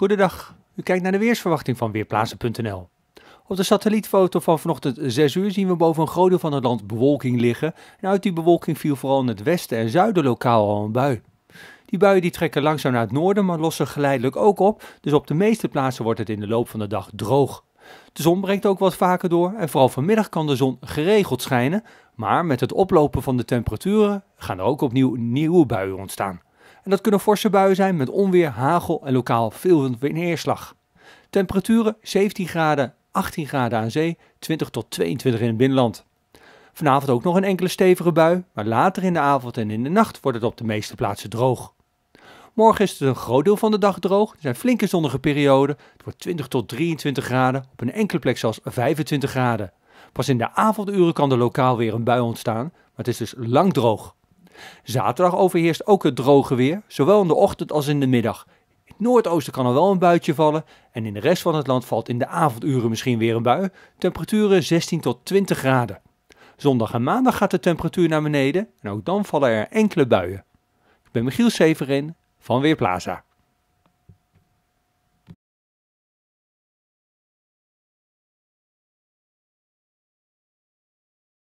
Goedendag, u kijkt naar de weersverwachting van Weerplaatsen.nl. Op de satellietfoto van vanochtend 6 uur zien we boven een groot deel van het land bewolking liggen. En uit die bewolking viel vooral in het westen en zuiden lokaal al een bui. Die buien die trekken langzaam naar het noorden, maar lossen geleidelijk ook op. Dus op de meeste plaatsen wordt het in de loop van de dag droog. De zon breekt ook wat vaker door en vooral vanmiddag kan de zon geregeld schijnen. Maar met het oplopen van de temperaturen gaan er ook opnieuw nieuwe buien ontstaan. En dat kunnen forse buien zijn met onweer, hagel en lokaal veel neerslag. Temperaturen 17 graden, 18 graden aan zee, 20 tot 22 in het binnenland. Vanavond ook nog een enkele stevige bui, maar later in de avond en in de nacht wordt het op de meeste plaatsen droog. Morgen is het een groot deel van de dag droog. Er zijn flinke zonnige perioden. Het wordt 20 tot 23 graden, op een enkele plek zelfs 25 graden. Pas in de avonduren kan er lokaal weer een bui ontstaan, maar het is dus lang droog. Zaterdag overheerst ook het droge weer, zowel in de ochtend als in de middag. In het noordoosten kan er wel een buitje vallen en in de rest van het land valt in de avonduren misschien weer een bui. Temperaturen 16 tot 20 graden. Zondag en maandag gaat de temperatuur naar beneden en ook dan vallen er enkele buien. Ik ben Michiel Severin van Weerplaza.